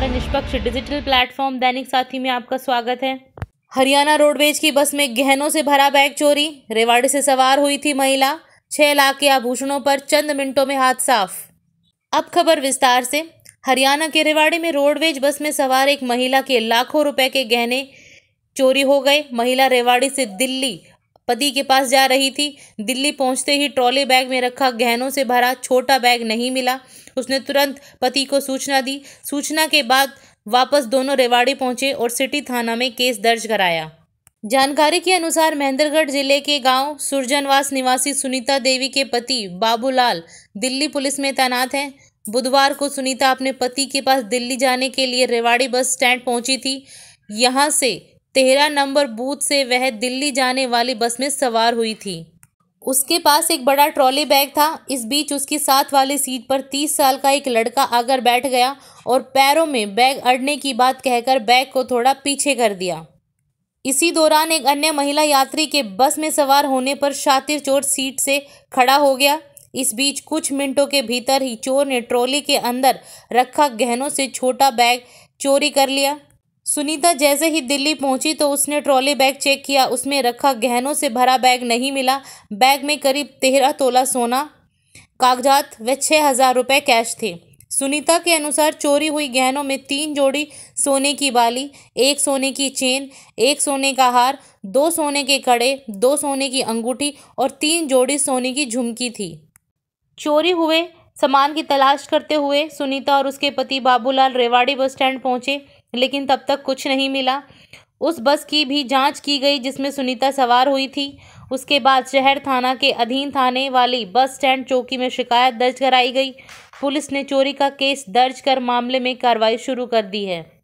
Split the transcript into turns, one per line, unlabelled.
और निष्पक्ष digital platform दैनिक साथी में आपका स्वागत है हरियाणा रोडवेज की बस में गहनों से भरा बैग चोरी रेवाड़ी से सवार हुई थी महिला छह लाख के आभूषणों पर चंद मिनटों में हाथ साफ अब खबर विस्तार से हरियाणा के रेवाड़ी में रोडवेज बस में सवार एक महिला के लाखों रुपए के गहने चोरी हो गए महिला रेवाड़ी से दिल्ली पति के पास जा रही थी दिल्ली पहुंचते ही ट्रॉले बैग में रखा गहनों से भरा छोटा बैग नहीं मिला उसने तुरंत पति को सूचना दी सूचना के बाद वापस दोनों रेवाड़ी पहुंचे और सिटी थाना में केस दर्ज कराया जानकारी के अनुसार महेंद्रगढ़ जिले के गांव सुरजनवास निवासी सुनीता देवी के पति बाबूलाल दिल्ली पुलिस में तैनात हैं बुधवार को सुनीता अपने पति के पास दिल्ली जाने के लिए रेवाड़ी बस स्टैंड पहुंची थी यहां से तेरह नंबर बूथ से वह दिल्ली जाने वाली बस में सवार हुई थी उसके पास एक बड़ा ट्रॉली बैग था इस बीच उसकी साथ वाली सीट पर तीस साल का एक लड़का आकर बैठ गया और पैरों में बैग अड़ने की बात कहकर बैग को थोड़ा पीछे कर दिया इसी दौरान एक अन्य महिला यात्री के बस में सवार होने पर शातिर चोर सीट से खड़ा हो गया इस बीच कुछ मिनटों के भीतर ही चोर ने ट्रॉली के अंदर रखा गहनों से छोटा बैग चोरी कर लिया सुनीता जैसे ही दिल्ली पहुंची तो उसने ट्रॉली बैग चेक किया उसमें रखा गहनों से भरा बैग नहीं मिला बैग में करीब तेरह तोला सोना कागजात व छः हज़ार रुपये कैश थे सुनीता के अनुसार चोरी हुई गहनों में तीन जोड़ी सोने की बाली एक सोने की चेन एक सोने का हार दो सोने के कड़े दो सोने की अंगूठी और तीन जोड़ी सोने की झुमकी थी चोरी हुए सामान की तलाश करते हुए सुनीता और उसके पति बाबूलाल रेवाड़ी बस स्टैंड पहुंचे लेकिन तब तक कुछ नहीं मिला उस बस की भी जांच की गई जिसमें सुनीता सवार हुई थी उसके बाद शहर थाना के अधीन थाने वाली बस स्टैंड चौकी में शिकायत दर्ज कराई गई पुलिस ने चोरी का केस दर्ज कर मामले में कार्रवाई शुरू कर दी है